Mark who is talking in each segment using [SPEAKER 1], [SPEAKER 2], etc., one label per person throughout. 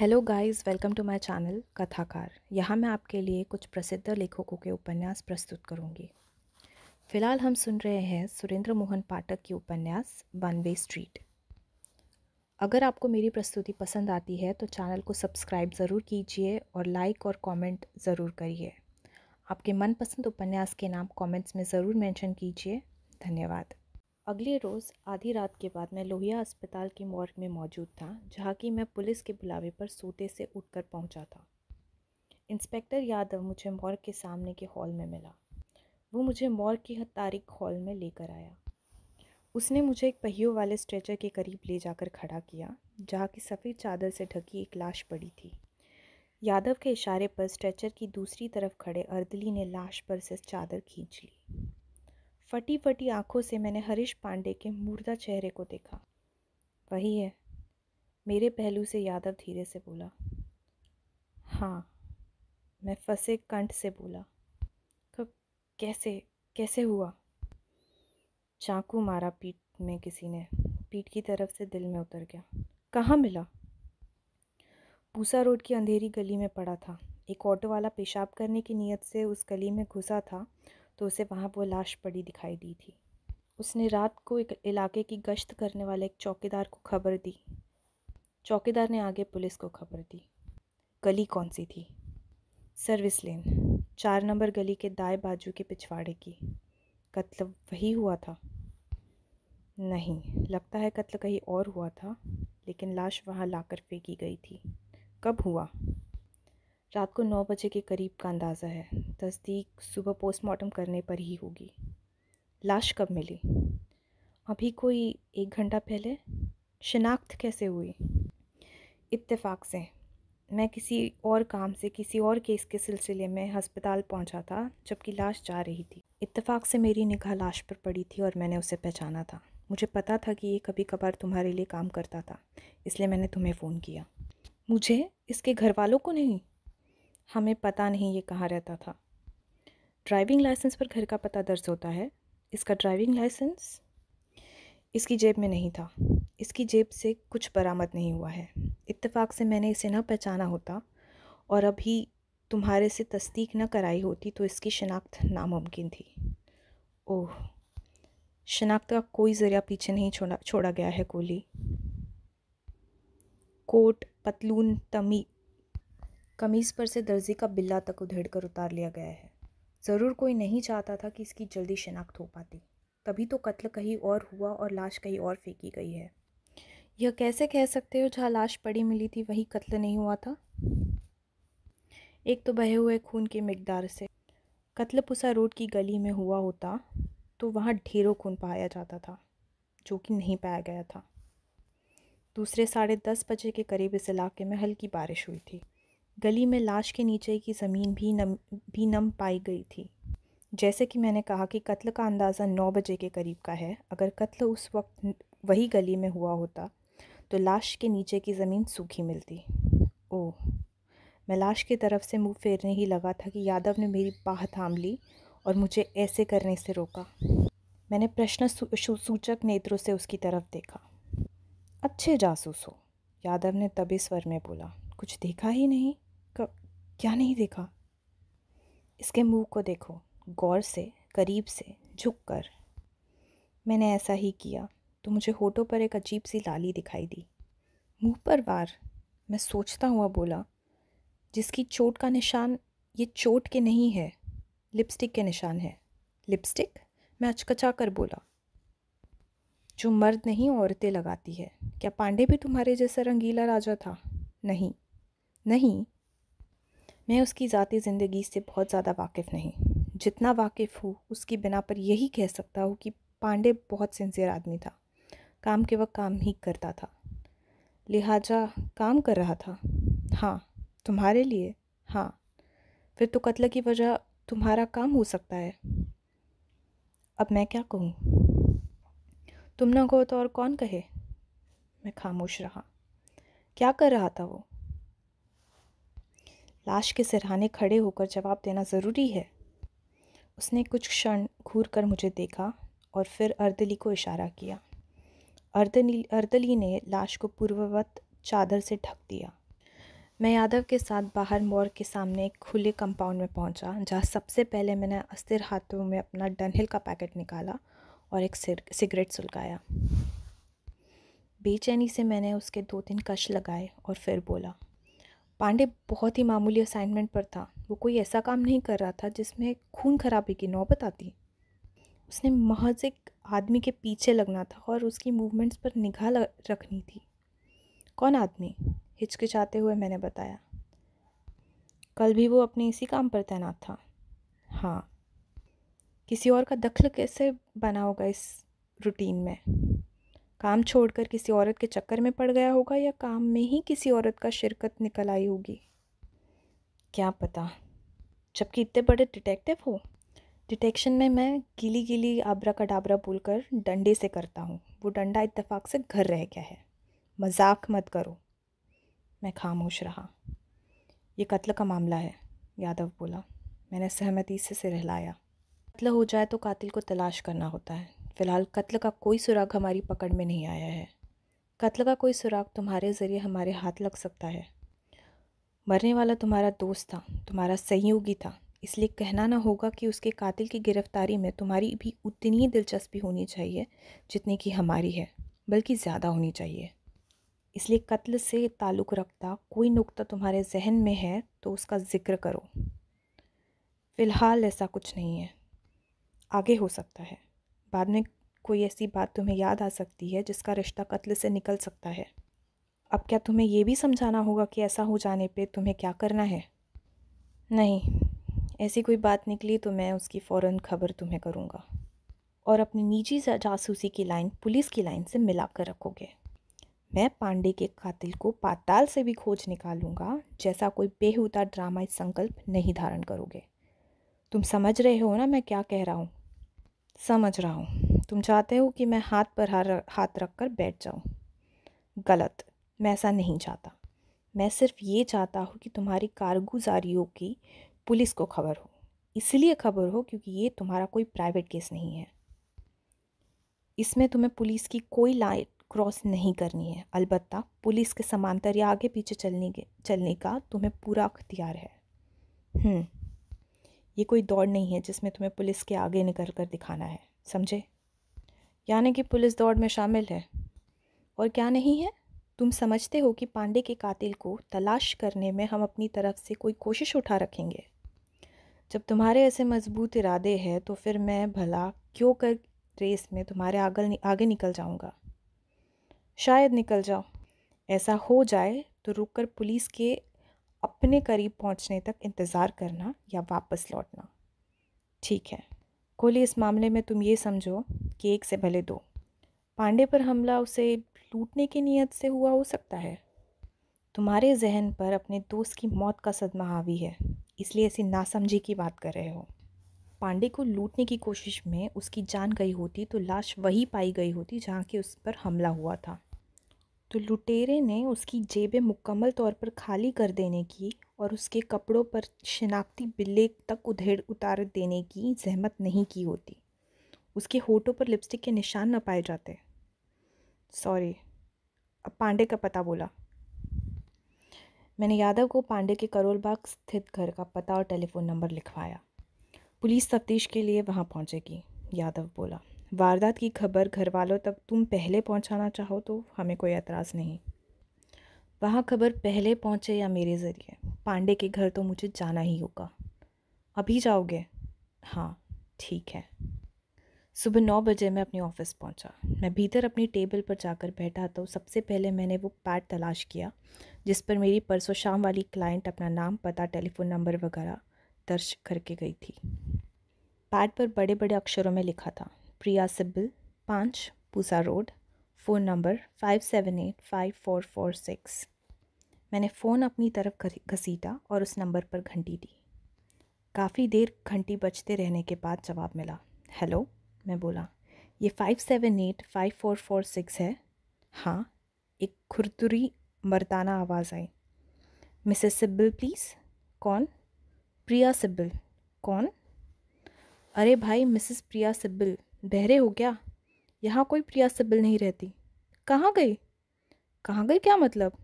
[SPEAKER 1] Hello guys welcome to my channel Kathakar यहाँ मैं आपके लिए कुछ प्रसिद्ध लेखकों के उपन्यास प्रस्तुत करूँगी फिलहाल हम सुन रहे हैं सुरेंद्र मोहन पाठक की उपन्यास वन वे स्ट्रीट अगर आपको मेरी प्रस्तुति पसंद आती है तो चैनल को सब्सक्राइब ज़रूर कीजिए और लाइक और कमेंट ज़रूर करिए आपके मनपसंद उपन्यास के नाम कमेंट्स में ज़रूर मेंशन कीजिए धन्यवाद अगले रोज़ आधी रात के बाद मैं लोहिया अस्पताल की मॉर्ग में मौजूद था जहाँ की मैं पुलिस के बुलावे पर सोते से उठकर पहुँचा था इंस्पेक्टर यादव मुझे मॉर्ग के सामने के हॉल में मिला वो मुझे मॉर्ग की तारीख हॉल में लेकर आया उसने मुझे एक पहियों वाले स्ट्रेचर के करीब ले जाकर खड़ा किया जहाँ की सफ़ेद चादर से ढकी एक लाश पड़ी थी यादव के इशारे पर स्ट्रेचर की दूसरी तरफ खड़े अर्दली ने लाश पर से चादर खींच ली फटी फटी आंखों से मैंने हरीश पांडे के मुर्दा चेहरे को देखा वही है मेरे पहलू से यादव धीरे से बोला हाँ मैं फंसे कंठ से बोला कैसे कैसे हुआ चाकू मारा पीठ में किसी ने पीठ की तरफ से दिल में उतर गया कहाँ मिला पूसा रोड की अंधेरी गली में पड़ा था एक ऑटो वाला पेशाब करने की नीयत से उस गली में घुसा था तो उसे वहाँ वो लाश पड़ी दिखाई दी थी उसने रात को एक इलाके की गश्त करने वाले एक चौकीदार को खबर दी चौकीदार ने आगे पुलिस को खबर दी गली कौन सी थी सर्विस लेन चार नंबर गली के दाएं बाजू के पिछवाड़े की कत्ल वही हुआ था नहीं लगता है कत्ल कहीं और हुआ था लेकिन लाश वहाँ लाकर फेंकी गई थी कब हुआ रात को नौ बजे के करीब का अंदाज़ा है तस्दीक सुबह पोस्टमार्टम करने पर ही होगी लाश कब मिली अभी कोई एक घंटा पहले शनाख्त कैसे हुई इत्तेफाक से मैं किसी और काम से किसी और केस के सिलसिले में हस्पताल पहुंचा था जबकि लाश जा रही थी इत्तेफाक से मेरी निगाह लाश पर पड़ी थी और मैंने उसे पहचाना था मुझे पता था कि ये कभी कभार तुम्हारे लिए काम करता था इसलिए मैंने तुम्हें फ़ोन किया मुझे इसके घर वालों को नहीं हमें पता नहीं ये कहाँ रहता था ड्राइविंग लाइसेंस पर घर का पता दर्ज होता है इसका ड्राइविंग लाइसेंस इसकी जेब में नहीं था इसकी जेब से कुछ बरामद नहीं हुआ है इत्तेफाक से मैंने इसे ना पहचाना होता और अभी तुम्हारे से तस्दीक न कराई होती तो इसकी शनाख्त नामुमकिन थी ओह शनाख्त का कोई ज़रिया पीछे नहीं छोड़ा छोड़ा गया है कोहली कोट पतलून तमी कमीज़ पर से दर्जी का बिल्ला तक उधेड़ कर उतार लिया गया है ज़रूर कोई नहीं चाहता था कि इसकी जल्दी शिनाख्त हो पाती तभी तो कत्ल कहीं और हुआ और लाश कहीं और फेंकी गई है यह कैसे कह सकते हो जहाँ लाश पड़ी मिली थी वही कत्ल नहीं हुआ था एक तो बहे हुए खून के मकदार से कत्ल पुसा रोड की गली में हुआ होता तो वहाँ ढेरों खून पाया जाता था जो कि नहीं पाया गया था दूसरे साढ़े दस बजे के करीब इस इलाके में हल्की बारिश हुई थी गली में लाश के नीचे की ज़मीन भी नम भी नम पाई गई थी जैसे कि मैंने कहा कि कत्ल का अंदाज़ा नौ बजे के करीब का है अगर कत्ल उस वक्त वही गली में हुआ होता तो लाश के नीचे की ज़मीन सूखी मिलती ओह मैं लाश की तरफ से मुंह फेरने ही लगा था कि यादव ने मेरी बाह थाम ली और मुझे ऐसे करने से रोका मैंने प्रश्न सूचक नेत्रों से उसकी तरफ देखा अच्छे जासूस हो यादव ने तबे स्वर में बोला कुछ देखा ही नहीं कब क्या नहीं देखा इसके मुंह को देखो गौर से करीब से झुक कर मैंने ऐसा ही किया तो मुझे होठों पर एक अजीब सी लाली दिखाई दी मुंह पर वार मैं सोचता हुआ बोला जिसकी चोट का निशान ये चोट के नहीं है लिपस्टिक के निशान है लिपस्टिक मैं अचकचा कर बोला जो मर्द नहीं औरतें लगाती है क्या पांडे भी तुम्हारे जैसा रंगीला राजा था नहीं नहीं मैं उसकी ज़ाती ज़िंदगी से बहुत ज़्यादा वाकिफ़ नहीं जितना वाकिफ़ हूँ उसकी बिना पर यही कह सकता हूँ कि पांडे बहुत सिंसियर आदमी था काम के वक्त काम ही करता था लिहाजा काम कर रहा था हाँ तुम्हारे लिए हाँ फिर तो कत्ल की वजह तुम्हारा काम हो सकता है अब मैं क्या कहूँ तुम ना कहो तो और कौन कहे मैं खामोश रहा क्या कर रहा था वो लाश के सिरहाने खड़े होकर जवाब देना ज़रूरी है उसने कुछ क्षण घूर कर मुझे देखा और फिर अर्दली को इशारा किया अर्दली अर्दली ने लाश को पूर्ववत चादर से ढक दिया मैं यादव के साथ बाहर मोर के सामने एक खुले कंपाउंड में पहुंचा, जहां सबसे पहले मैंने अस्थिर हाथों में अपना डनहिल का पैकेट निकाला और एक सिगरेट सुलगाया बेचैनी से मैंने उसके दो तीन कश लगाए और फिर बोला पांडे बहुत ही मामूली असाइनमेंट पर था वो कोई ऐसा काम नहीं कर रहा था जिसमें खून खराबी की नौबत आती उसने महज एक आदमी के पीछे लगना था और उसकी मूवमेंट्स पर निगाह रखनी थी कौन आदमी हिचकिचाते हुए मैंने बताया कल भी वो अपने इसी काम पर तैनात था हाँ किसी और का दखल कैसे बना होगा इस रूटीन में काम छोड़कर किसी औरत के चक्कर में पड़ गया होगा या काम में ही किसी औरत का शिरकत निकल आई होगी क्या पता जबकि इतने बड़े डिटेक्टिव हो डिटेक्शन में मैं गीली गीली आबरा का डाबरा बोल कर डंडे से करता हूँ वो डंडा इतफाक़ से घर रह गया है मजाक मत करो मैं खामोश रहा ये कत्ल का मामला है यादव बोला मैंने सहमति से सिर हिलाया कत्ल हो जाए तो कातिल को तलाश करना होता है फ़िलहाल कत्ल का कोई सुराग हमारी पकड़ में नहीं आया है कत्ल का कोई सुराग तुम्हारे ज़रिए हमारे हाथ लग सकता है मरने वाला तुम्हारा दोस्त था तुम्हारा सहयोगी था इसलिए कहना ना होगा कि उसके कातिल की गिरफ्तारी में तुम्हारी भी उतनी ही दिलचस्पी होनी चाहिए जितनी कि हमारी है बल्कि ज़्यादा होनी चाहिए इसलिए कत्ल से ताल्लुक़ रखता कोई नुक्ता तुम्हारे जहन में है तो उसका ज़िक्र करो फ़िलहाल ऐसा कुछ नहीं है आगे हो सकता है बाद में कोई ऐसी बात तुम्हें याद आ सकती है जिसका रिश्ता कत्ल से निकल सकता है अब क्या तुम्हें यह भी समझाना होगा कि ऐसा हो जाने पे तुम्हें क्या करना है नहीं ऐसी कोई बात निकली तो मैं उसकी फ़ौर खबर तुम्हें करूँगा और अपनी निजी जासूसी की लाइन पुलिस की लाइन से कर रखोगे मैं पांडे के कातिल को पाताल से भी खोज निकालूंगा जैसा कोई बेहूदा ड्रामा संकल्प नहीं धारण करोगे तुम समझ रहे हो ना मैं क्या कह रहा हूँ समझ रहा हूँ तुम चाहते हो कि मैं हाथ पर हर हाथ रख कर बैठ जाऊँ गलत मैं ऐसा नहीं चाहता मैं सिर्फ ये चाहता हूँ कि तुम्हारी कारगुजारियों की पुलिस को खबर हो इसलिए खबर हो क्योंकि ये तुम्हारा कोई प्राइवेट केस नहीं है इसमें तुम्हें पुलिस की कोई लाइट क्रॉस नहीं करनी है अलबत्ता पुलिस के समांतर या आगे पीछे चलने के चलने का तुम्हें पूरा अख्तियार है हम्म ये कोई दौड़ नहीं है जिसमें तुम्हें पुलिस के आगे निकल कर दिखाना है समझे यानी कि पुलिस दौड़ में शामिल है और क्या नहीं है तुम समझते हो कि पांडे के कातिल को तलाश करने में हम अपनी तरफ से कोई कोशिश उठा रखेंगे जब तुम्हारे ऐसे मजबूत इरादे हैं तो फिर मैं भला क्यों कर रेस में तुम्हारे आगल आगे निकल जाऊंगा शायद निकल जाओ ऐसा हो जाए तो रुककर पुलिस के अपने करीब पहुंचने तक इंतज़ार करना या वापस लौटना ठीक है कोहली इस मामले में तुम ये समझो कि एक से भले दो पांडे पर हमला उसे लूटने की नीयत से हुआ हो सकता है तुम्हारे जहन पर अपने दोस्त की मौत का सदमा हावी है इसलिए ऐसी नासमझी की बात कर रहे हो पांडे को लूटने की कोशिश में उसकी जान गई होती तो लाश वही पाई गई होती जहाँ के उस पर हमला हुआ था तो लुटेरे ने उसकी जेबें मुकम्मल तौर पर खाली कर देने की और उसके कपड़ों पर शिनाख्ती बिल्ले तक उधेड़ उतार देने की जहमत नहीं की होती उसके होठों पर लिपस्टिक के निशान न पाए जाते सॉरी अब पांडे का पता बोला मैंने यादव को पांडे के करोलबाग स्थित घर का पता और टेलीफ़ोन नंबर लिखवाया पुलिस तफ्तीश के लिए वहाँ पहुँचेगी यादव बोला वारदात की खबर घर वालों तक तुम पहले पहुंचाना चाहो तो हमें कोई एतराज़ नहीं वहाँ खबर पहले पहुँचे या मेरे ज़रिए पांडे के घर तो मुझे जाना ही होगा अभी जाओगे हाँ ठीक है सुबह नौ बजे मैं अपने ऑफिस पहुंचा। मैं भीतर अपनी टेबल पर जाकर बैठा तो सबसे पहले मैंने वो पैड तलाश किया जिस पर मेरी परसों शाम वाली क्लाइंट अपना नाम पता टेलीफोन नंबर वगैरह दर्ज करके गई थी पैड पर बड़े बड़े अक्षरों में लिखा था प्रिया सिब्बल पाँच Pusa road phone number five seven eight five four four six मैंने फ़ोन अपनी तरफ घसीटा और उस नंबर पर घंटी दी काफ़ी देर घंटी बजते रहने के बाद जवाब मिला हेलो मैं बोला ये five seven eight five four four six है हाँ एक खुरतुरी मर्दाना आवाज़ आई मिसेस सिब्बल प्लीज़ कौन प्रिया सिब्बल कौन अरे भाई मिसेस प्रिया सिब्बल बहरे हो क्या यहाँ कोई प्रिया सिब्बल नहीं रहती कहाँ गई कहाँ गई क्या मतलब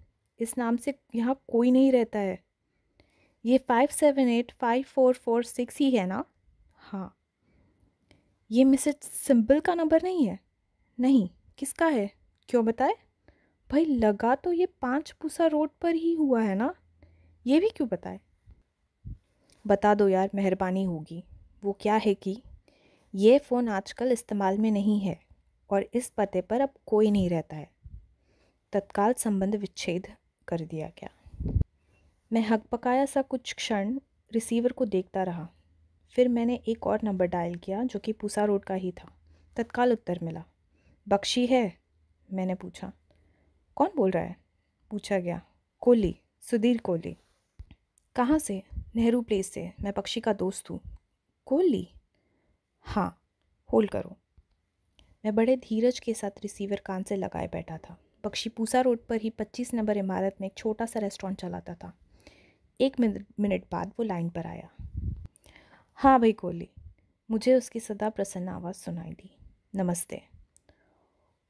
[SPEAKER 1] इस नाम से यहाँ कोई नहीं रहता है ये five seven eight five four four six ही है ना हाँ ये मिसेज सिंपल का नंबर नहीं है नहीं किसका है क्यों बताए भाई लगा तो ये पाँच पूसा रोड पर ही हुआ है ना ये भी क्यों बताए बता दो यार मेहरबानी होगी वो क्या है कि ये फ़ोन आजकल इस्तेमाल में नहीं है और इस पते पर अब कोई नहीं रहता है तत्काल संबंध विच्छेद कर दिया गया मैं हक पकाया सा कुछ क्षण रिसीवर को देखता रहा फिर मैंने एक और नंबर डायल किया जो कि पूसा रोड का ही था तत्काल उत्तर मिला बख्शी है मैंने पूछा कौन बोल रहा है पूछा गया कोहली सुधीर कोहली कहाँ से नेहरू प्लेस से मैं पक्षी का दोस्त हूँ कोहली हाँ होल्ड करो मैं बड़े धीरज के साथ रिसीवर कान से लगाए बैठा था बख्शीपूसा रोड पर ही पच्चीस नंबर इमारत में एक छोटा सा रेस्टोरेंट चलाता था एक मिनट बाद वो लाइन पर आया हाँ भाई कोहली मुझे उसकी सदा प्रसन्न आवाज़ सुनाई दी नमस्ते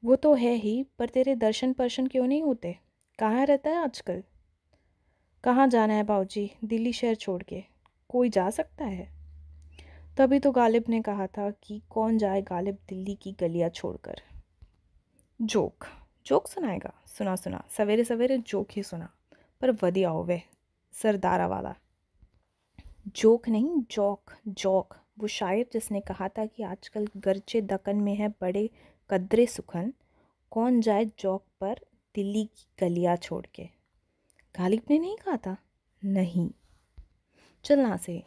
[SPEAKER 1] वो तो है ही पर तेरे दर्शन पर्शन क्यों नहीं होते कहाँ रहता है आजकल कहाँ जाना है बाबू दिल्ली शहर छोड़ के कोई जा सकता है तभी तो गालिब ने कहा था कि कौन जाए गालिब दिल्ली की गलियाँ छोड़कर जोक जोक सुनाएगा सुना सुना सवेरे सवेरे जोक ही सुना पर वधिया हो वे सरदारा वाला जोक नहीं जौक जौक वो शायर जिसने कहा था कि आजकल गर्चे दकन में है बड़े कदरे सुखन कौन जाए जौक पर दिल्ली की गलियाँ छोड़ के गालिब ने नहीं कहा था नहीं चलना से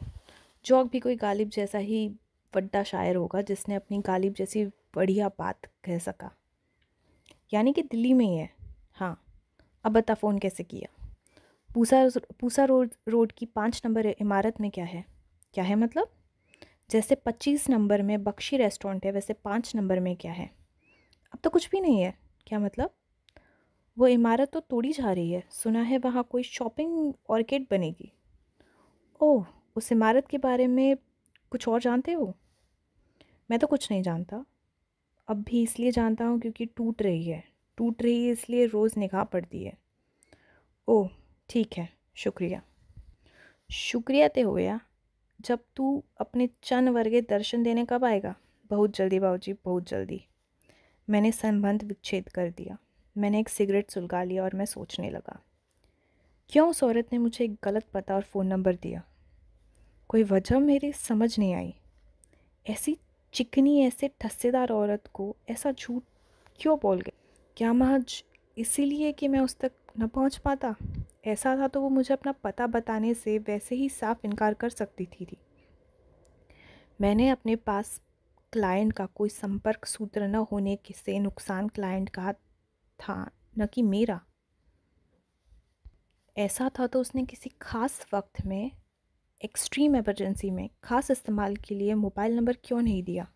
[SPEAKER 1] चौक भी कोई गालिब जैसा ही बड्डा शायर होगा जिसने अपनी गालिब जैसी बढ़िया बात कह सका यानी कि दिल्ली में ही है हाँ अब बता फ़ोन कैसे किया पूसा पूसा रोड रोड की पाँच नंबर इमारत में क्या है क्या है मतलब जैसे पच्चीस नंबर में बख्शी रेस्टोरेंट है वैसे पाँच नंबर में क्या है अब तो कुछ भी नहीं है क्या मतलब वो इमारत तो तोड़ी जा रही है सुना है वहाँ कोई शॉपिंग ऑर्किड बनेगी ओह उस इमारत के बारे में कुछ और जानते हो मैं तो कुछ नहीं जानता अब भी इसलिए जानता हूँ क्योंकि टूट रही है टूट रही है इसलिए रोज़ निगाह पड़ती है ओह ठीक है शुक्रिया शुक्रिया ते हो गया जब तू अपने चंद वर्गे दर्शन देने कब आएगा बहुत जल्दी बाबू जी बहुत जल्दी मैंने संबंध विच्छेद कर दिया मैंने एक सिगरेट सुलगा लिया और मैं सोचने लगा क्यों उस औरत ने मुझे एक गलत पता और फ़ोन नंबर दिया कोई वजह मेरी समझ नहीं आई ऐसी चिकनी ऐसे ठस्सेदार औरत को ऐसा झूठ क्यों बोल गई क्या महज इसीलिए कि मैं उस तक न पहुंच पाता ऐसा था तो वो मुझे अपना पता बताने से वैसे ही साफ इनकार कर सकती थी, थी। मैंने अपने पास क्लाइंट का कोई संपर्क सूत्र न होने के से नुकसान क्लाइंट का था न कि मेरा ऐसा था तो उसने किसी खास वक्त में एक्सट्रीम एमरजेंसी में ख़ास इस्तेमाल के लिए मोबाइल नंबर क्यों नहीं दिया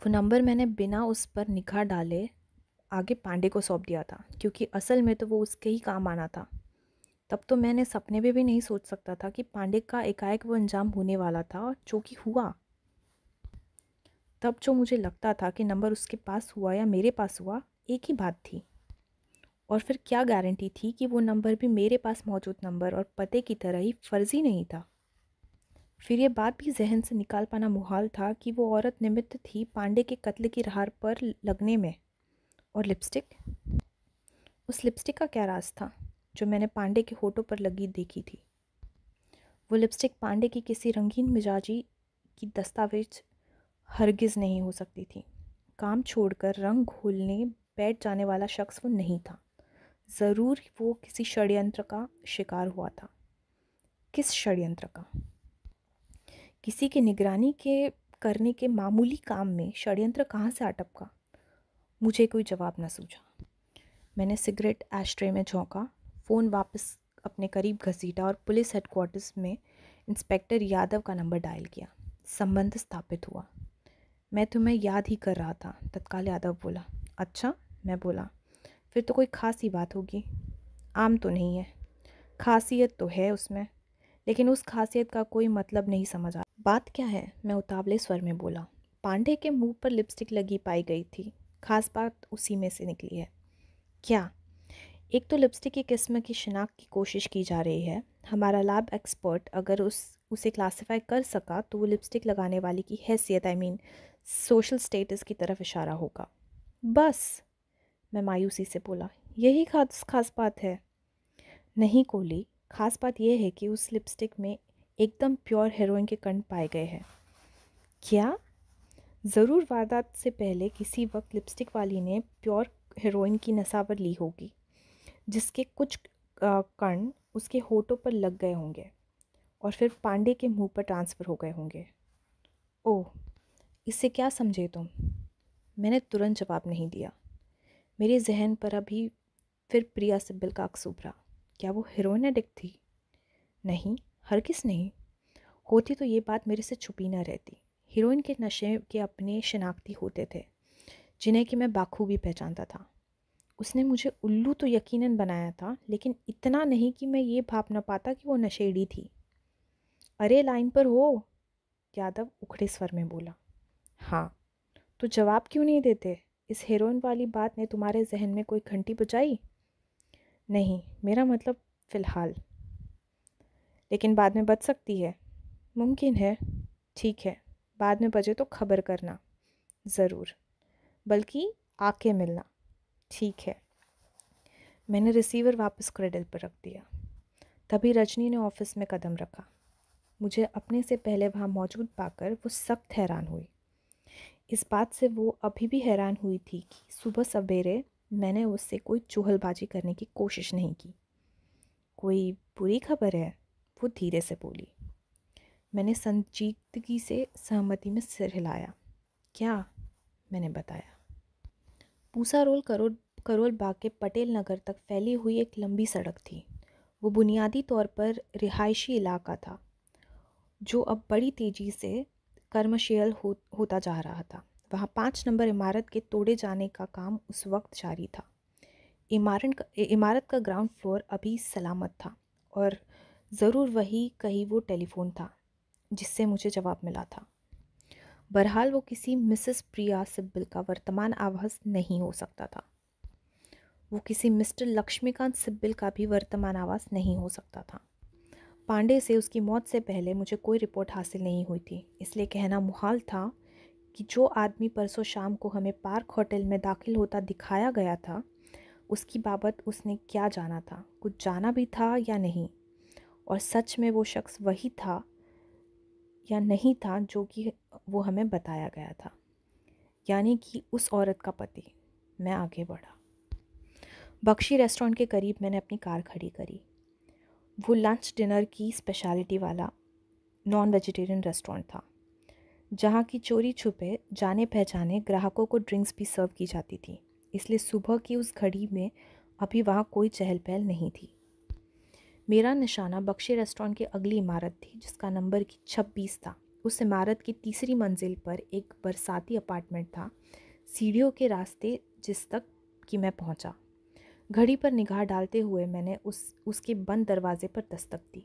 [SPEAKER 1] वो नंबर मैंने बिना उस पर निगाह डाले आगे पांडे को सौंप दिया था क्योंकि असल में तो वो उसके ही काम आना था तब तो मैंने सपने में भी नहीं सोच सकता था कि पांडे का एकाएक वो अंजाम होने वाला था जो कि हुआ तब जो मुझे लगता था कि नंबर उसके पास हुआ या मेरे पास हुआ एक ही बात थी और फिर क्या गारंटी थी कि वो नंबर भी मेरे पास मौजूद नंबर और पते की तरह ही फर्जी नहीं था फिर ये बात भी जहन से निकाल पाना मुहाल था कि वो औरत निमित्त थी पांडे के कत्ल की रहार पर लगने में और लिपस्टिक उस लिपस्टिक का क्या राज था जो मैंने पांडे के होठों पर लगी देखी थी वो लिपस्टिक पांडे की किसी रंगीन मिजाजी की दस्तावेज हरगिज़ नहीं हो सकती थी काम छोड़कर रंग घोलने बैठ जाने वाला शख्स वो नहीं था ज़रूर वो किसी षड्यंत्र का शिकार हुआ था किस षड्यंत्र का किसी के निगरानी के करने के मामूली काम में षड्यंत्र कहाँ से अटपका मुझे कोई जवाब ना सूझा मैंने सिगरेट एस्ट्रे में झोंका फ़ोन वापस अपने करीब घसीटा और पुलिस हेडक्वार्टर्स में इंस्पेक्टर यादव का नंबर डायल किया संबंध स्थापित हुआ मैं तुम्हें याद ही कर रहा था तत्काल यादव बोला अच्छा मैं बोला फिर तो कोई ख़ास ही बात होगी आम तो नहीं है खासियत तो है उसमें लेकिन उस खासियत का कोई मतलब नहीं समझ आ बात क्या है मैं उतावले स्वर में बोला पांडे के मुंह पर लिपस्टिक लगी पाई गई थी खास बात उसी में से निकली है क्या एक तो लिपस्टिक की किस्म की शिनाख्त की कोशिश की जा रही है हमारा लैब एक्सपर्ट अगर उस उसे क्लासिफाई कर सका तो वो लिपस्टिक लगाने वाली की हैसियत आई मीन सोशल स्टेटस की तरफ इशारा होगा बस मैं मायूसी से बोला यही खास खास बात है नहीं कोहली खास बात यह है कि उस लिपस्टिक में एकदम प्योर हेरोइन के कण पाए गए हैं क्या ज़रूर वारदात से पहले किसी वक्त लिपस्टिक वाली ने प्योर हेरोइन की नशावर ली होगी जिसके कुछ कण उसके होठों पर लग गए होंगे और फिर पांडे के मुंह पर ट्रांसफ़र हो गए होंगे ओह इससे क्या समझे तुम मैंने तुरंत जवाब नहीं दिया मेरे जहन पर अभी फिर प्रिया सिब्बल का अक्स उभरा क्या वो हीरोइन एडिक्ट थी नहीं हर किस नहीं होती तो ये बात मेरे से छुपी ना रहती हीरोइन के नशे के अपने शनाख्ती होते थे जिन्हें कि मैं बाखूबी पहचानता था उसने मुझे उल्लू तो यकीनन बनाया था लेकिन इतना नहीं कि मैं ये भाप ना पाता कि वो नशेड़ी थी अरे लाइन पर हो यादव उखड़े स्वर में बोला हाँ तो जवाब क्यों नहीं देते इस हेरोइन वाली बात ने तुम्हारे जहन में कोई घंटी बजाई नहीं मेरा मतलब फ़िलहाल लेकिन बाद में बच सकती है मुमकिन है ठीक है बाद में बजे तो खबर करना ज़रूर बल्कि आके मिलना ठीक है मैंने रिसीवर वापस क्रेडल पर रख दिया तभी रजनी ने ऑफिस में कदम रखा मुझे अपने से पहले वहाँ मौजूद पाकर वो सख्त हैरान हुई इस बात से वो अभी भी हैरान हुई थी कि सुबह सवेरे मैंने उससे कोई चूहलबाजी करने की कोशिश नहीं की कोई बुरी खबर है वो धीरे से बोली मैंने संजीदगी से सहमति में सिर हिलाया क्या मैंने बताया पूसा रोल करोल करोल बाग के पटेल नगर तक फैली हुई एक लंबी सड़क थी वो बुनियादी तौर पर रिहायशी इलाका था जो अब बड़ी तेज़ी से कर्मशील हो होता जा रहा था वहाँ पाँच नंबर इमारत के तोड़े जाने का काम उस वक्त जारी था इमारत का इमारत का ग्राउंड फ्लोर अभी सलामत था और ज़रूर वही कहीं वो टेलीफोन था जिससे मुझे जवाब मिला था बहरहाल वो किसी मिसेस प्रिया सिब्बल का वर्तमान आवास नहीं हो सकता था वो किसी मिस्टर लक्ष्मीकांत सिब्बल का भी वर्तमान आवास नहीं हो सकता था पांडे से उसकी मौत से पहले मुझे कोई रिपोर्ट हासिल नहीं हुई थी इसलिए कहना मुहाल था कि जो आदमी परसों शाम को हमें पार्क होटल में दाखिल होता दिखाया गया था उसकी बाबत उसने क्या जाना था कुछ जाना भी था या नहीं और सच में वो शख्स वही था या नहीं था जो कि वो हमें बताया गया था यानी कि उस औरत का पति मैं आगे बढ़ा बख्शी रेस्टोरेंट के करीब मैंने अपनी कार खड़ी करी वो लंच डिनर की स्पेशलिटी वाला नॉन वेजिटेरियन रेस्टोरेंट था जहाँ की चोरी छुपे जाने पहचाने ग्राहकों को ड्रिंक्स भी सर्व की जाती थी इसलिए सुबह की उस घड़ी में अभी वहाँ कोई चहल पहल नहीं थी मेरा निशाना बख्शी रेस्टोरेंट की अगली इमारत थी जिसका नंबर की छब्बीस था उस इमारत की तीसरी मंजिल पर एक बरसाती अपार्टमेंट था सीढ़ियों के रास्ते जिस तक कि मैं पहुंचा घड़ी पर निगाह डालते हुए मैंने उस उसके बंद दरवाजे पर दस्तक दी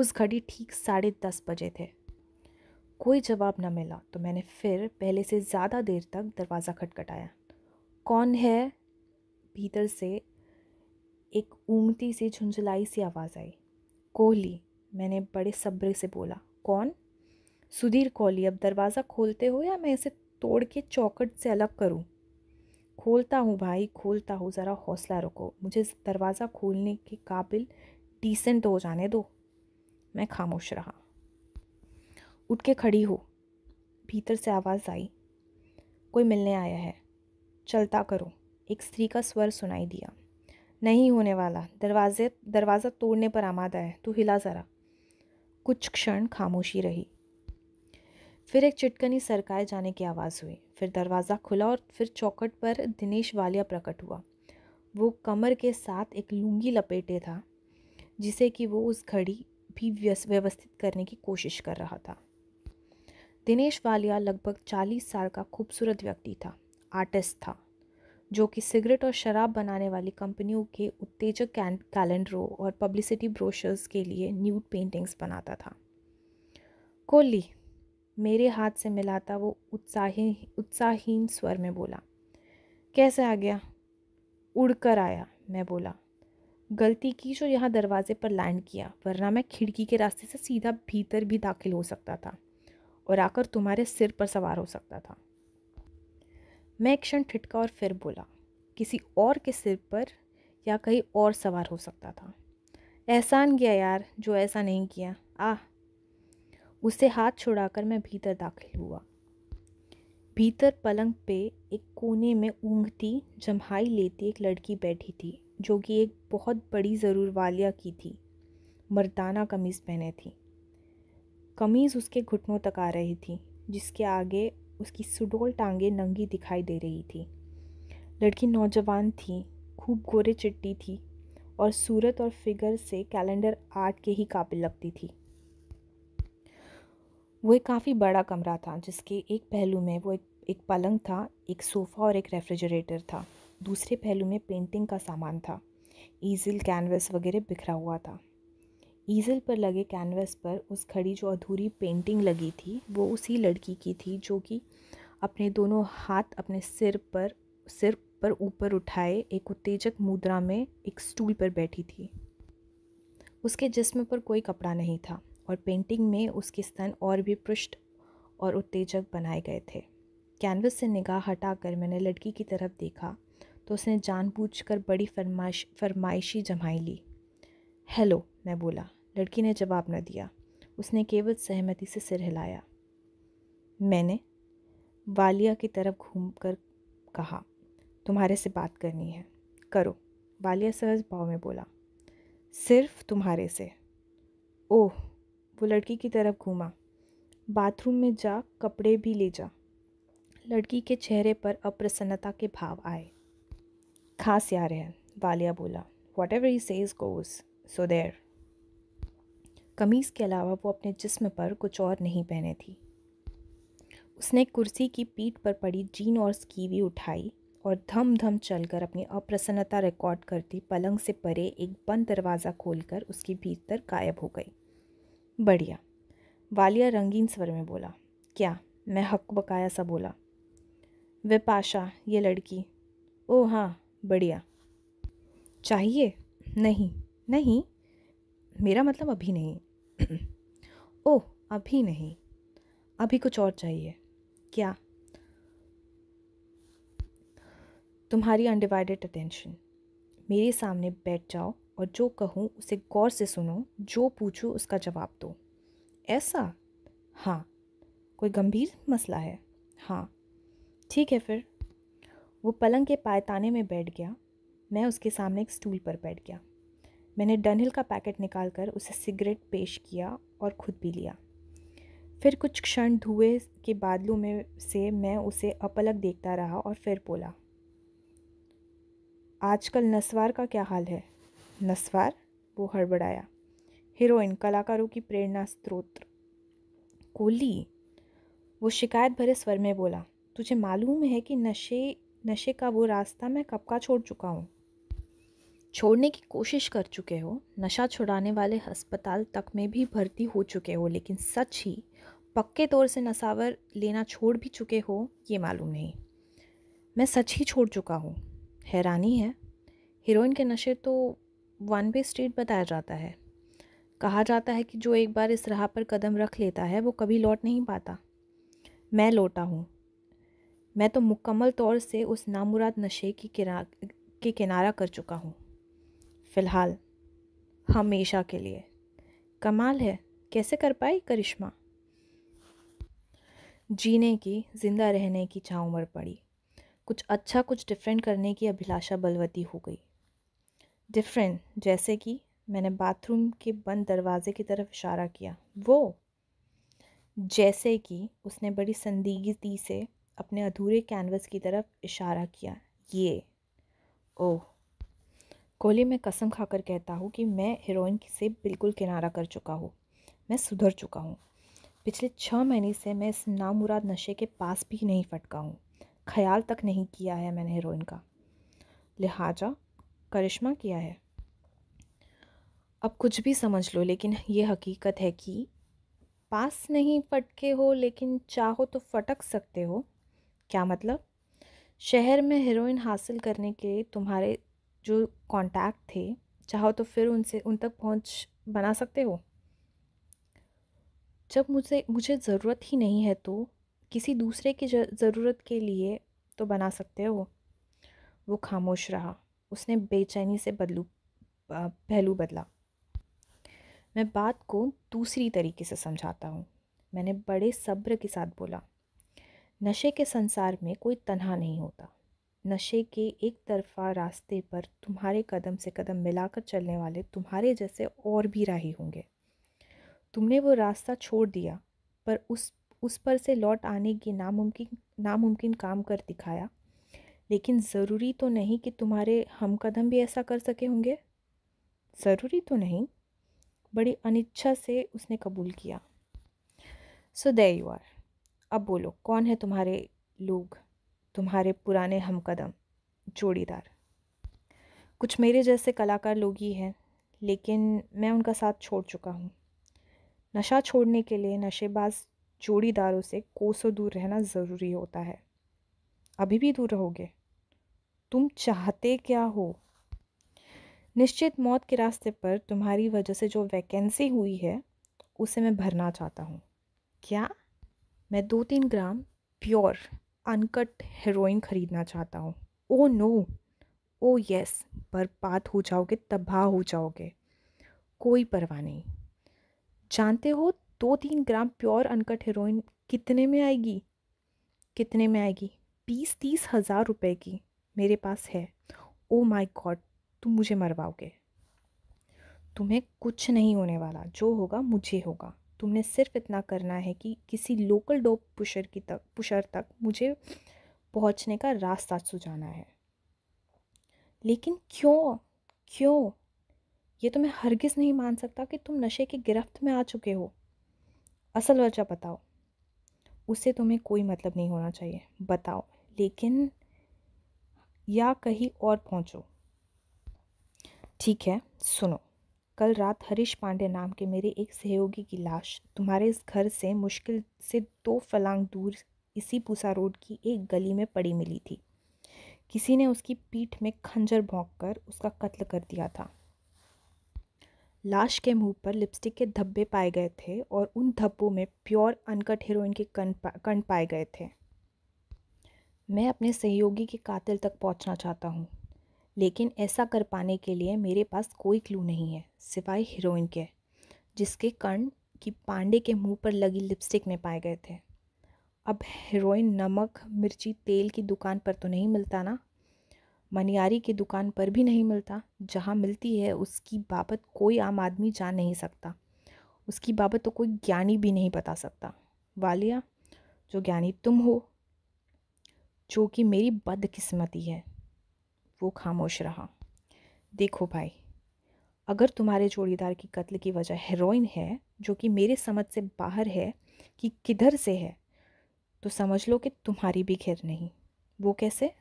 [SPEAKER 1] उस घड़ी ठीक साढ़े दस बजे थे कोई जवाब न मिला तो मैंने फिर पहले से ज़्यादा देर तक दरवाज़ा खटखटाया कौन है भीतर से एक ऊँगती सी झुंझलाई सी आवाज़ आई कोहली मैंने बड़े सब्र से बोला कौन सुधीर कोहली अब दरवाज़ा खोलते हो या मैं इसे तोड़ के चौकट से अलग करूँ खोलता हूँ भाई खोलता हूँ ज़रा हौसला रखो मुझे दरवाज़ा खोलने के काबिल डिसेंट हो जाने दो मैं खामोश रहा उठ के खड़ी हो भीतर से आवाज़ आई कोई मिलने आया है चलता करो एक स्त्री का स्वर सुनाई दिया नहीं होने वाला दरवाजे दरवाज़ा तोड़ने पर आमादा है तू हिला ज़रा कुछ क्षण खामोशी रही फिर एक चिटकनी सरकाए जाने की आवाज़ हुई फिर दरवाज़ा खुला और फिर चौकट पर दिनेश वालिया प्रकट हुआ वो कमर के साथ एक लूंगी लपेटे था जिसे कि वो उस घड़ी भी व्यवस्थित करने की कोशिश कर रहा था दिनेश वालिया लगभग चालीस साल का खूबसूरत व्यक्ति था आर्टिस्ट था जो कि सिगरेट और शराब बनाने वाली कंपनियों के उत्तेजक कैलेंडरों और पब्लिसिटी ब्रोशर्स के लिए न्यूड पेंटिंग्स बनाता था कोहली मेरे हाथ से मिलाता वो उत्साही उत्साहीन स्वर में बोला कैसे आ गया उड़ कर आया मैं बोला गलती की जो यहाँ दरवाजे पर लैंड किया वरना मैं खिड़की के रास्ते से सीधा भीतर भी दाखिल हो सकता था और आकर तुम्हारे सिर पर सवार हो सकता था मैं एक क्षण ठिटका और फिर बोला किसी और के सिर पर या कहीं और सवार हो सकता था एहसान किया यार जो ऐसा नहीं किया आह उसे हाथ छुड़ाकर मैं भीतर दाखिल हुआ भीतर पलंग पे एक कोने में ऊँघती जम्हाई लेती एक लड़की बैठी थी जो कि एक बहुत बड़ी ज़रूर वालिया की थी मर्दाना कमीज़ पहने थी कमीज़ उसके घुटनों तक आ रही थी जिसके आगे उसकी सुडोल टांगे नंगी दिखाई दे रही थी लड़की नौजवान थी खूब गोरे चिट्टी थी और सूरत और फिगर से कैलेंडर आर्ट के ही काबिल लगती थी वो एक काफ़ी बड़ा कमरा था जिसके एक पहलू में वो एक एक पलंग था एक सोफ़ा और एक रेफ्रिजरेटर था दूसरे पहलू में पेंटिंग का सामान था ईजिल कैनवस वगैरह बिखरा हुआ था ईजल पर लगे कैनवस पर उस खड़ी जो अधूरी पेंटिंग लगी थी वो उसी लड़की की थी जो कि अपने दोनों हाथ अपने सिर पर सिर पर ऊपर उठाए एक उत्तेजक मुद्रा में एक स्टूल पर बैठी थी उसके जिस्म पर कोई कपड़ा नहीं था और पेंटिंग में उसके स्तन और भी पृष्ठ और उत्तेजक बनाए गए थे कैनवस से निगाह हटाकर मैंने लड़की की तरफ देखा तो उसने जानबूझकर बड़ी फरमाइश फरमाइशी जमाई ली हेलो मैं बोला लड़की ने जवाब न दिया उसने केवल सहमति से सिर हिलाया मैंने वालिया की तरफ घूम कर कहा तुम्हारे से बात करनी है करो वालिया सहज भाव में बोला सिर्फ तुम्हारे से ओह वो लड़की की तरफ घूमा बाथरूम में जा कपड़े भी ले जा लड़की के चेहरे पर अप्रसन्नता के भाव आए खास यार है वालिया बोला whatever he says goes so there कमीज़ के अलावा वो अपने जिस्म पर कुछ और नहीं पहने थी उसने कुर्सी की पीठ पर पड़ी जीन और स्कीवी उठाई और धम धम चलकर अपनी अप्रसन्नता रिकॉर्ड करती पलंग से परे एक बंद दरवाज़ा खोलकर उसके भीतर गायब हो गई बढ़िया वालिया रंगीन स्वर में बोला क्या मैं हक बकाया सा बोला वे पाशा ये लड़की ओ हाँ बढ़िया चाहिए नहीं नहीं मेरा मतलब अभी नहीं ओह अभी नहीं अभी कुछ और चाहिए क्या तुम्हारी अनडिवाइडेड अटेंशन मेरे सामने बैठ जाओ और जो कहूँ उसे गौर से सुनो जो पूछूँ उसका जवाब दो ऐसा हाँ कोई गंभीर मसला है हाँ ठीक है फिर वो पलंग के पायताने में बैठ गया मैं उसके सामने एक स्टूल पर बैठ गया मैंने डनहिल का पैकेट निकाल कर उसे सिगरेट पेश किया और खुद भी लिया फिर कुछ क्षण धुएं के बादलों में से मैं उसे अपलग देखता रहा और फिर बोला आजकल नस्वार का क्या हाल है नस्वार वो हड़बड़ाया हीरोइन कलाकारों की प्रेरणा स्रोत कोली वो शिकायत भरे स्वर में बोला तुझे मालूम है कि नशे नशे का वो रास्ता मैं कब का छोड़ चुका हूँ छोड़ने की कोशिश कर चुके हो नशा छुड़ाने वाले अस्पताल तक में भी भर्ती हो चुके हो लेकिन सच ही पक्के तौर से नशावर लेना छोड़ भी चुके हो ये मालूम नहीं मैं सच ही छोड़ चुका हूँ हैरानी है हीरोइन के नशे तो वन वे स्ट्रीट बताया जाता है कहा जाता है कि जो एक बार इस राह पर कदम रख लेता है वो कभी लौट नहीं पाता मैं लौटा हूँ मैं तो मुकम्मल तौर से उस नामुराद नशे की किरा के किनारा कर चुका हूँ फ़िलहाल हमेशा के लिए कमाल है कैसे कर पाई करिश्मा जीने की ज़िंदा रहने की चाह उमर पड़ी कुछ अच्छा कुछ डिफरेंट करने की अभिलाषा बलवती हो गई डिफरेंट जैसे कि मैंने बाथरूम के बंद दरवाज़े की तरफ इशारा किया वो जैसे कि उसने बड़ी संदिग्धता से अपने अधूरे कैनवस की तरफ इशारा किया ये ओह कोहली मैं कसम खाकर कहता हूँ कि मैं हीरोइन से बिल्कुल किनारा कर चुका हूँ मैं सुधर चुका हूँ पिछले छः महीने से मैं इस नामुराद नशे के पास भी नहीं फटका हूँ ख्याल तक नहीं किया है मैंने हीरोइन का लिहाजा करिश्मा किया है अब कुछ भी समझ लो लेकिन ये हकीकत है कि पास नहीं फटके हो लेकिन चाहो तो फटक सकते हो क्या मतलब शहर में हीरोइन हासिल करने के लिए तुम्हारे जो कांटेक्ट थे चाहो तो फिर उनसे उन तक पहुंच बना सकते हो जब मुझे मुझे ज़रूरत ही नहीं है तो किसी दूसरे की ज़रूरत के लिए तो बना सकते हो वो खामोश रहा उसने बेचैनी से बदलू पहलू बदला मैं बात को दूसरी तरीके से समझाता हूँ मैंने बड़े सब्र के साथ बोला नशे के संसार में कोई तनहा नहीं होता नशे के एक तरफा रास्ते पर तुम्हारे कदम से कदम मिलाकर चलने वाले तुम्हारे जैसे और भी राही होंगे तुमने वो रास्ता छोड़ दिया पर उस उस पर से लौट आने की नामुमकिन नामुमकिन काम कर दिखाया लेकिन ज़रूरी तो नहीं कि तुम्हारे हम कदम भी ऐसा कर सके होंगे ज़रूरी तो नहीं बड़ी अनिच्छा से उसने कबूल किया सो दे यू आर अब बोलो कौन है तुम्हारे लोग तुम्हारे पुराने हम कदम जोड़ीदार कुछ मेरे जैसे कलाकार लोग ही हैं लेकिन मैं उनका साथ छोड़ चुका हूँ नशा छोड़ने के लिए नशेबाज जोड़ीदारों से कोसों दूर रहना ज़रूरी होता है अभी भी दूर रहोगे तुम चाहते क्या हो निश्चित मौत के रास्ते पर तुम्हारी वजह से जो वैकेंसी हुई है उसे मैं भरना चाहता हूँ क्या मैं दो तीन ग्राम प्योर अनकट हेरोइन ख़रीदना चाहता हूँ ओ नो ओ यस बर्बाद हो जाओगे तबाह हो जाओगे कोई परवाह नहीं जानते हो दो तीन ग्राम प्योर अनकट हेरोइन कितने में आएगी कितने में आएगी बीस तीस हज़ार रुपये की मेरे पास है ओ माई गॉड तुम मुझे मरवाओगे तुम्हें कुछ नहीं होने वाला जो होगा मुझे होगा तुमने सिर्फ इतना करना है कि किसी लोकल डोप पुशर की तक पुशर तक मुझे पहुंचने का रास्ता सुझाना है लेकिन क्यों क्यों ये तो मैं हरगिज़ नहीं मान सकता कि तुम नशे की गिरफ्त में आ चुके हो असल वजह बताओ उससे तुम्हें कोई मतलब नहीं होना चाहिए बताओ लेकिन या कहीं और पहुँचो ठीक है सुनो कल रात हरीश पांडे नाम के मेरे एक सहयोगी की लाश तुम्हारे इस घर से मुश्किल से दो फलांग दूर इसी पूसा रोड की एक गली में पड़ी मिली थी किसी ने उसकी पीठ में खंजर भोंक कर उसका कत्ल कर दिया था लाश के मुंह पर लिपस्टिक के धब्बे पाए गए थे और उन धब्बों में प्योर अनकट हीरोइन के कण पा, कण पाए गए थे मैं अपने सहयोगी के कातिल तक पहुंचना चाहता हूं, लेकिन ऐसा कर पाने के लिए मेरे पास कोई क्लू नहीं है सिवाय हीरोइन के जिसके कर्ण कि पांडे के मुंह पर लगी लिपस्टिक में पाए गए थे अब हीरोइन नमक मिर्ची तेल की दुकान पर तो नहीं मिलता ना मनियारी की दुकान पर भी नहीं मिलता जहाँ मिलती है उसकी बाबत कोई आम आदमी जान नहीं सकता उसकी बाबत तो कोई ज्ञानी भी नहीं बता सकता वालिया जो ज्ञानी तुम हो जो कि मेरी बदकिस्मती है वो खामोश रहा देखो भाई अगर तुम्हारे जोड़ीदार की कत्ल की वजह हेरोइन है जो कि मेरे समझ से बाहर है कि किधर से है तो समझ लो कि तुम्हारी भी खैर नहीं वो कैसे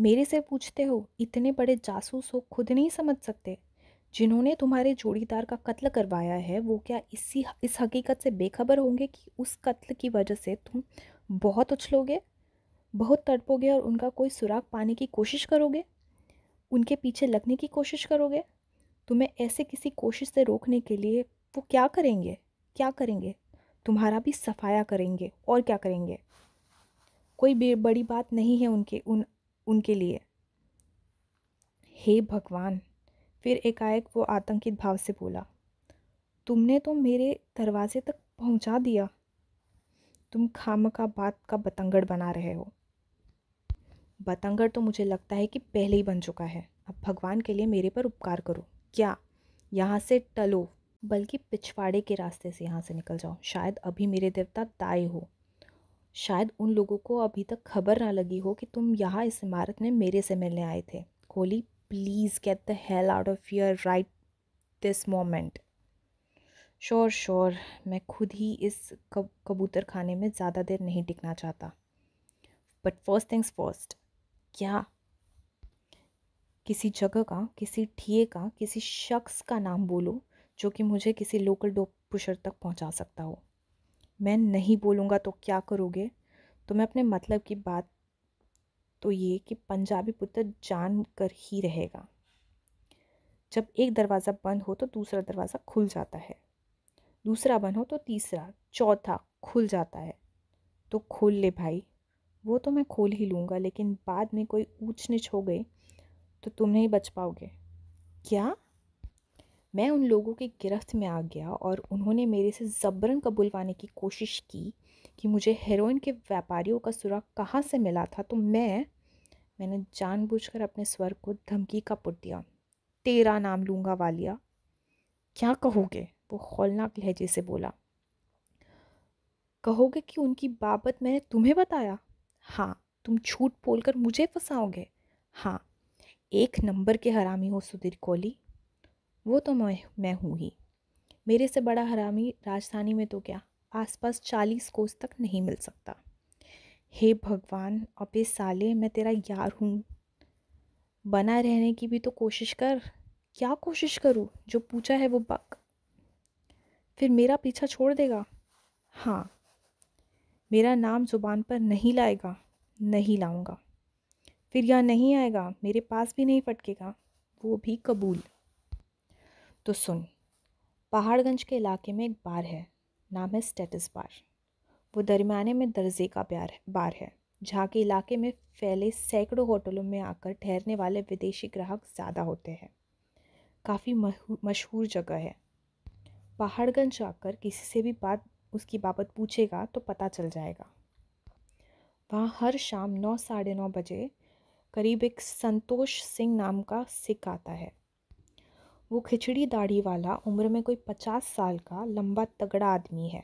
[SPEAKER 1] मेरे से पूछते हो इतने बड़े जासूस हो खुद नहीं समझ सकते जिन्होंने तुम्हारे जोड़ीदार का कत्ल करवाया है वो क्या इसी इस हकीकत से बेखबर होंगे कि उस कत्ल की वजह से तुम बहुत उछलोगे बहुत तड़पोगे और उनका कोई सुराग पाने की कोशिश करोगे उनके पीछे लगने की कोशिश करोगे तुम्हें ऐसे किसी कोशिश से रोकने के लिए वो क्या करेंगे क्या करेंगे तुम्हारा भी सफाया करेंगे और क्या करेंगे कोई बड़ी बात नहीं है उनके उन उनके लिए हे भगवान फिर एकाएक वो आतंकित भाव से बोला तुमने तो मेरे दरवाजे तक पहुंचा दिया तुम खाम का बात का बतंगड़ बना रहे हो बतंगड़ तो मुझे लगता है कि पहले ही बन चुका है अब भगवान के लिए मेरे पर उपकार करो क्या यहाँ से टलो बल्कि पिछवाड़े के रास्ते से यहाँ से निकल जाओ शायद अभी मेरे देवता दाए हो शायद उन लोगों को अभी तक खबर ना लगी हो कि तुम यहाँ इस इमारत में मेरे से मिलने आए थे Kohli please get the hell out of your right this moment शोर शोर मैं खुद ही इस कब कबूतर खाने में ज़्यादा देर नहीं टिकना चाहता बट फर्स्ट थिंग्स फर्स्ट क्या किसी जगह का किसी ठिए का किसी शख्स का नाम बोलो जो कि मुझे किसी लोकल डोप पुशर तक पहुंचा सकता हो मैं नहीं बोलूँगा तो क्या करोगे तो मैं अपने मतलब की बात तो ये कि पंजाबी पुत्र जान कर ही रहेगा जब एक दरवाज़ा बंद हो तो दूसरा दरवाज़ा खुल जाता है दूसरा बनो तो तीसरा चौथा खुल जाता है तो खोल ले भाई वो तो मैं खोल ही लूँगा लेकिन बाद में कोई ऊँच नीच हो गई तो तुम नहीं बच पाओगे क्या मैं उन लोगों की गिरफ्त में आ गया और उन्होंने मेरे से ज़बरन कबुलवाने की कोशिश की कि मुझे हेरोइन के व्यापारियों का सुराग कहाँ से मिला था तो मैं मैंने जानबूझकर अपने स्वर को धमकी का पुट दिया तेरा नाम लूँगा वालिया क्या कहोगे वो खौलनाक लहजे से बोला कहोगे कि उनकी बाबत मैंने तुम्हें बताया हाँ तुम झूठ बोलकर मुझे फंसाओगे हाँ एक नंबर के हरामी हो सुधीर कोहली वो तो मैं मैं हूँ ही मेरे से बड़ा हरामी राजधानी में तो क्या आसपास चालीस कोस तक नहीं मिल सकता हे भगवान अपे साले मैं तेरा यार हूँ बना रहने की भी तो कोशिश कर क्या कोशिश करूँ जो पूछा है वो बक फिर मेरा पीछा छोड़ देगा हाँ मेरा नाम ज़ुबान पर नहीं लाएगा नहीं लाऊंगा फिर यह नहीं आएगा मेरे पास भी नहीं फटकेगा वो भी कबूल तो सुन पहाड़गंज के इलाके में एक बार है नाम है स्टेटस बार वो दरमियाने में दर्जे का प्यार है बार है जहाँ के इलाके में फैले सैकड़ों होटलों में आकर ठहरने वाले विदेशी ग्राहक ज़्यादा होते हैं काफ़ी मशहूर जगह है पहाड़गंज जाकर किसी से भी बात उसकी बाबत पूछेगा तो पता चल जाएगा वहाँ हर शाम नौ साढ़े नौ बजे करीब एक संतोष सिंह नाम का सिख आता है वो खिचड़ी दाढ़ी वाला उम्र में कोई पचास साल का लंबा तगड़ा आदमी है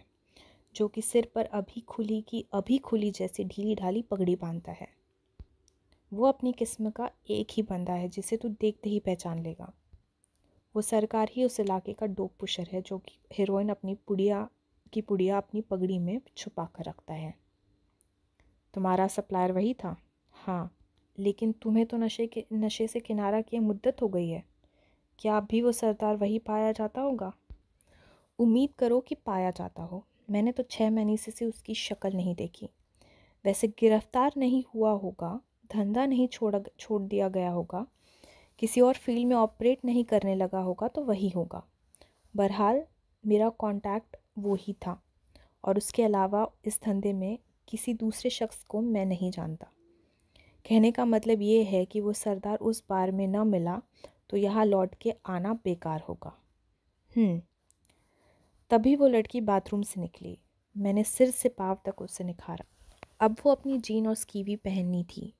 [SPEAKER 1] जो कि सिर पर अभी खुली की अभी खुली जैसी ढीली ढाली पगड़ी बांधता है वो अपनी किस्म का एक ही बंदा है जिसे तू देखते ही पहचान लेगा वो सरकार ही उस इलाके का डोप पुशर है जो कि हीरोइन अपनी पुड़िया की पुड़िया अपनी पगड़ी में छुपा कर रखता है तुम्हारा सप्लायर वही था हाँ लेकिन तुम्हें तो नशे के नशे से किनारा किए मुद्दत हो गई है क्या अब भी वो सरदार वही पाया जाता होगा उम्मीद करो कि पाया जाता हो मैंने तो छः महीने से, से उसकी शक्ल नहीं देखी वैसे गिरफ्तार नहीं हुआ होगा धंधा नहीं छोड़ा छोड़ दिया गया होगा किसी और फील्ड में ऑपरेट नहीं करने लगा होगा तो वही होगा बहरहाल मेरा कांटेक्ट वो ही था और उसके अलावा इस धंधे में किसी दूसरे शख्स को मैं नहीं जानता कहने का मतलब ये है कि वो सरदार उस बार में न मिला तो यहाँ लौट के आना बेकार होगा हम्म। तभी वो लड़की बाथरूम से निकली मैंने सिर से पाव तक उससे निखारा अब वो अपनी जीन और स्कीवी पहननी थी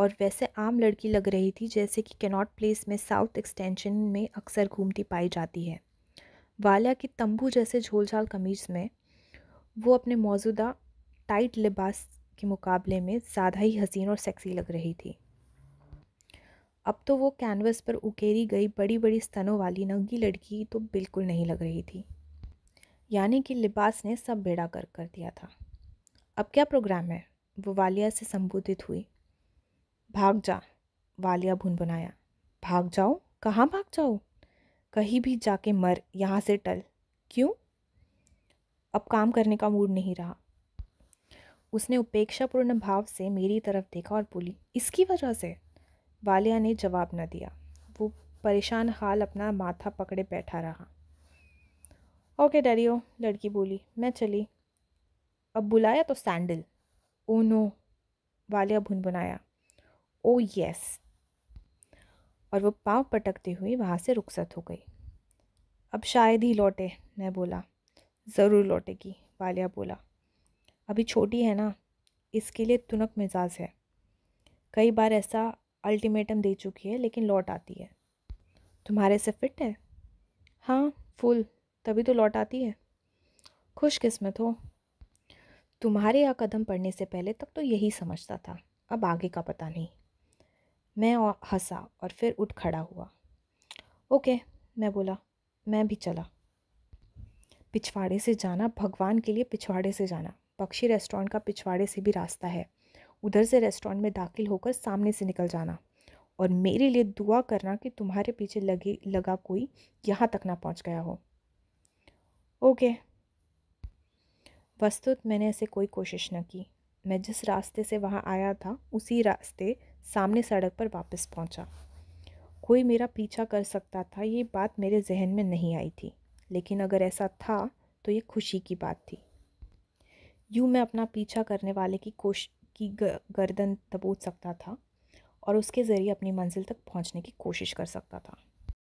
[SPEAKER 1] और वैसे आम लड़की लग रही थी जैसे कि कैनॉट प्लेस में साउथ एक्सटेंशन में अक्सर घूमती पाई जाती है वालिया की तंबू जैसे झोलझाल कमीज में वो अपने मौजूदा टाइट लिबास के मुकाबले में ज़्यादा ही हसीन और सेक्सी लग रही थी अब तो वो कैनवस पर उकेरी गई बड़ी बड़ी स्तनों वाली नंगी लड़की तो बिल्कुल नहीं लग रही थी यानी कि लिबास ने सब बेड़ा कर कर दिया था अब क्या प्रोग्राम है वो वालिया से संबोधित हुई भाग जा वालिया भुनभुनाया भाग जाओ कहाँ भाग जाओ कहीं भी जाके मर यहाँ से टल क्यों अब काम करने का मूड नहीं रहा उसने उपेक्षापूर्ण भाव से मेरी तरफ देखा और बोली इसकी वजह से वालिया ने जवाब न दिया वो परेशान हाल अपना माथा पकड़े बैठा रहा ओके डरियो लड़की बोली मैं चली अब बुलाया तो सैंडल ओ नो वालिया भुनभुनाया ओ oh, यस और वो पाँव पटकते हुए वहाँ से रुखसत हो गई अब शायद ही लौटे मैं बोला ज़रूर लौटेगी वालिया बोला अभी छोटी है ना इसके लिए तुनक मिजाज है कई बार ऐसा अल्टीमेटम दे चुकी है लेकिन लौट आती है तुम्हारे से फिट है हाँ फुल तभी तो लौट आती है खुशकिस्मत हो तुम्हारे यहाँ कदम पड़ने से पहले तक तो यही समझता था अब आगे का पता नहीं मैं हंसा और फिर उठ खड़ा हुआ ओके मैं बोला मैं भी चला पिछवाड़े से जाना भगवान के लिए पिछवाड़े से जाना पक्षी रेस्टोरेंट का पिछवाड़े से भी रास्ता है उधर से रेस्टोरेंट में दाखिल होकर सामने से निकल जाना और मेरे लिए दुआ करना कि तुम्हारे पीछे लगे लगा कोई यहाँ तक ना पहुँच गया हो ओके वस्तुत मैंने ऐसे कोई कोशिश न की मैं जिस रास्ते से वहाँ आया था उसी रास्ते सामने सड़क पर वापस पहुंचा। कोई मेरा पीछा कर सकता था ये बात मेरे जहन में नहीं आई थी लेकिन अगर ऐसा था तो ये खुशी की बात थी यूँ मैं अपना पीछा करने वाले की कोश की गर्दन दबोच सकता था और उसके ज़रिए अपनी मंजिल तक पहुंचने की कोशिश कर सकता था